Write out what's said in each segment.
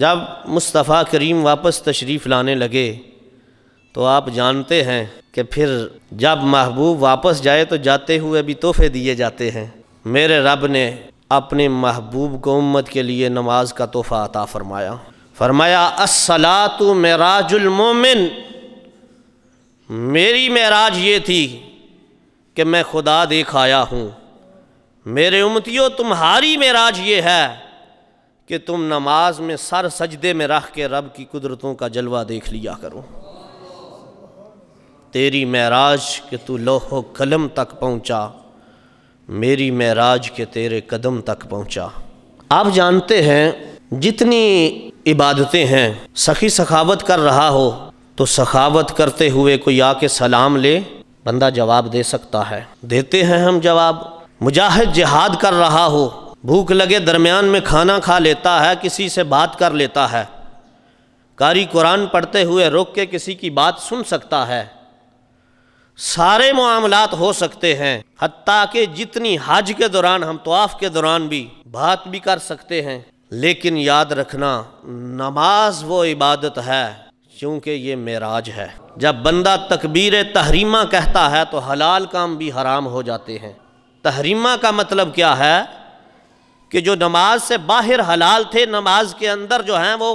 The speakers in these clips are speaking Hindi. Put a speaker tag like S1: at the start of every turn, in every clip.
S1: जब मुस्तफ़ा करीम वापस तशरीफ़ लाने लगे तो आप जानते हैं कि फिर जब महबूब वापस जाए तो जाते हुए भी तोहफ़े दिए जाते हैं मेरे रब ने अपने महबूब को उम्मत के लिए नमाज का तोहफ़ा अता फ़रमाया फरमाया असलात मराजुलमोमिन मेरी महराज ये थी कि मैं खुदा देख आया हूँ मेरे उमतियों तुम्हारी महराज ये है कि तुम नमाज में सर सजदे में रख के रब की कुदरतों का जलवा देख लिया करो तेरी महराज के तू लोहो कलम तक पहुंचा मेरी महराज के तेरे कदम तक पहुंचा आप जानते हैं जितनी इबादतें हैं सखी सखावत कर रहा हो तो सखावत करते हुए कोई आके सलाम ले बंदा जवाब दे सकता है देते हैं हम जवाब मुजाहिद जिहाद कर रहा हो भूख लगे दरमियान में खाना खा लेता है किसी से बात कर लेता है कारी कुरान पढ़ते हुए रोक के किसी की बात सुन सकता है सारे मामलात हो सकते हैं हती के जितनी हज के दौरान हम तोाफ़ के दौरान भी बात भी कर सकते हैं लेकिन याद रखना नमाज वो इबादत है क्योंकि ये मेराज है जब बंदा तकबीर तहरीमा कहता है तो हलाल काम भी हराम हो जाते हैं तहरीमा का मतलब क्या है कि जो नमाज से बाहर हलाल थे नमाज के अंदर जो हैं वो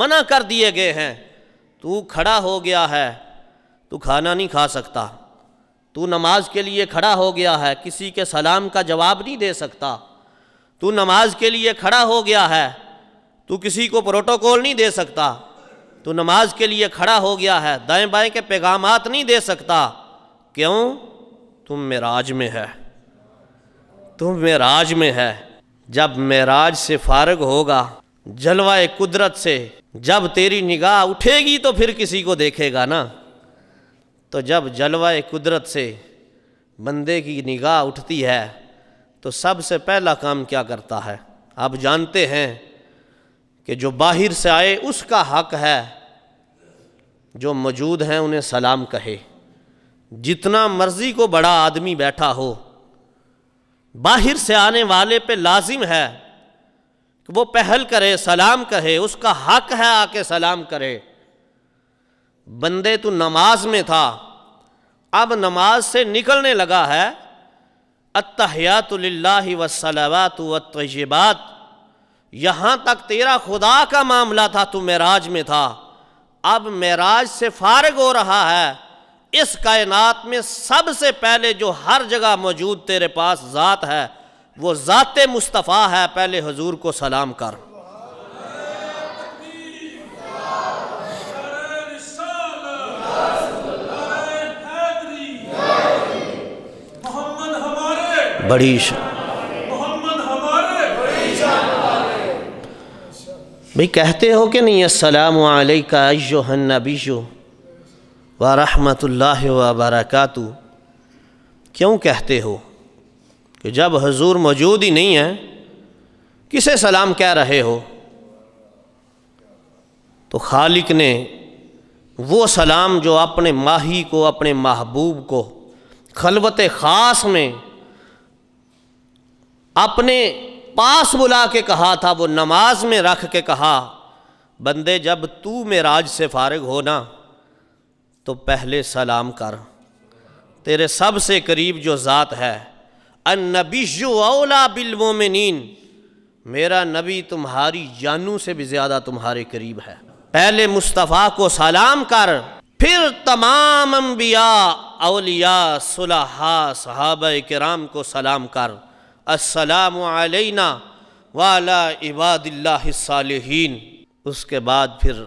S1: मना कर दिए गए हैं तू खड़ा हो गया है तू खाना नहीं खा सकता तू नमाज के लिए खड़ा हो गया है किसी के सलाम का जवाब नहीं दे सकता तू नमाज के लिए खड़ा हो गया है तू किसी को प्रोटोकॉल नहीं दे सकता तू नमाज के लिए खड़ा हो गया है दाएं बाएं के पैगाम नहीं दे सकता क्यों तुम मेराज में है तुम मेराज में है जब मेराज से फारग होगा जलवा कुदरत से जब तेरी निगाह उठेगी तो फिर किसी को देखेगा ना तो जब जलवा कुदरत से बंदे की निगाह उठती है तो सबसे पहला काम क्या करता है आप जानते हैं कि जो बाहर से आए उसका हक है जो मौजूद हैं उन्हें सलाम कहे जितना मर्जी को बड़ा आदमी बैठा हो बाहर से आने वाले पे लाजिम है कि वो पहल करे सलाम कहे उसका हक है आके सलाम करे बंदे तो नमाज में था अब नमाज से निकलने लगा है अतहयातुल्ला वसलावात वतबात यहाँ तक तेरा खुदा का मामला था तू मेराज में था अब मेराज से फारग हो रहा है इस कायनात में सबसे पहले जो हर जगह मौजूद तेरे पास ज़ात है वो ज़ात मुस्तफ़ा है पहले हजूर को सलाम कर बड़ी भाई कहते हो कि नहीं असलम जो हन नबी व रहमतुल्ला क्यों कहते हो कि जब हजूर मौजूद ही नहीं है किसे सलाम कह रहे हो तो खालिक ने वो सलाम जो अपने माही को अपने महबूब को खलबत ख़ास में अपने पास बुला के कहा था वो नमाज में रख के कहा बंदे जब तू मेराज से फारग हो ना तो पहले सलाम कर तेरे सबसे करीब जो ज़ात है अन में बिलमोमिन मेरा नबी तुम्हारी जानू से भी ज़्यादा तुम्हारे करीब है पहले मुस्तफ़ा को सलाम कर फिर तमाम अम्बिया अलिया सुलहा सहाब कराम को सलाम कर आलना वाला इबादिल्लासालहीन उसके बाद फिर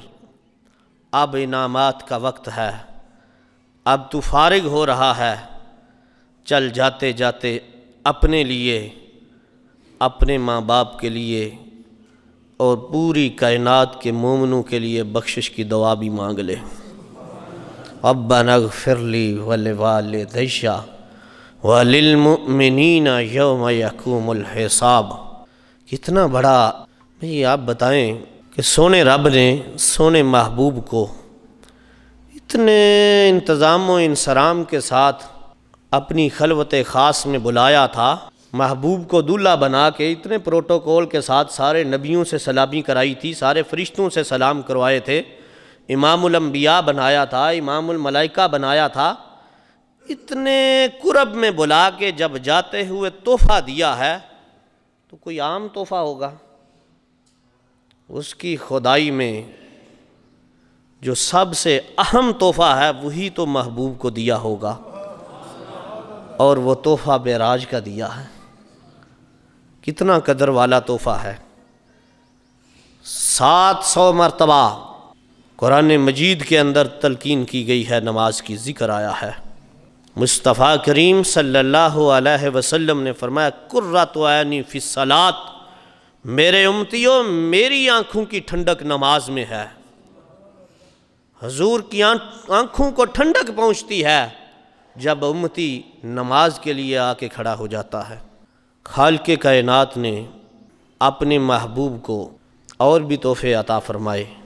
S1: अब इनामात का वक्त है अब तू फारिग हो रहा है चल जाते जाते अपने लिए अपने माँ बाप के लिए और पूरी कायनात के मोमनों के लिए बख्शिश की दवा भी मांग ले अब नग फिरली वल वाल दैशा यम यौम हिसाब कितना बड़ा भैया आप बताएं कि सोने रब ने सोने महबूब को कितने इंतज़ाम व इंसराम के साथ अपनी खलवत ख़ास में बुलाया था महबूब को दूल्हा बना के इतने प्रोटोकॉल के साथ सारे नबियों से सलामी कराई थी सारे फरिश्तों से सलाम करवाए थे इमामबिया बनाया था इमामलमलाइका बनाया था इतने कुरब में बुला के जब जाते हुए तोहफ़ा दिया है तो कोई आम तोहफ़ा होगा उसकी खुदाई में जो सबसे अहम तोहफ़ा है वही तो महबूब को दिया होगा और वो तोहफ़ा बेराज का दिया है कितना कदर वाला तोहफ़ा है सात सौ मरतबा कुरान मजीद के अंदर तलकिन की गई है नमाज की ज़िक्र आया है मुस्तफ़ा करीम सल्लल्लाहु अलैहि वसल्लम ने फरमाया कुर्रत तो आयनी फ़िसलात मेरे उमतियों मेरी आँखों की ठंडक नमाज में है हजूर की आंखों को ठंडक पहुंचती है जब उम्मती नमाज के लिए आके खड़ा हो जाता है खाल के कायनात ने अपने महबूब को और भी तोहफे अता फरमाए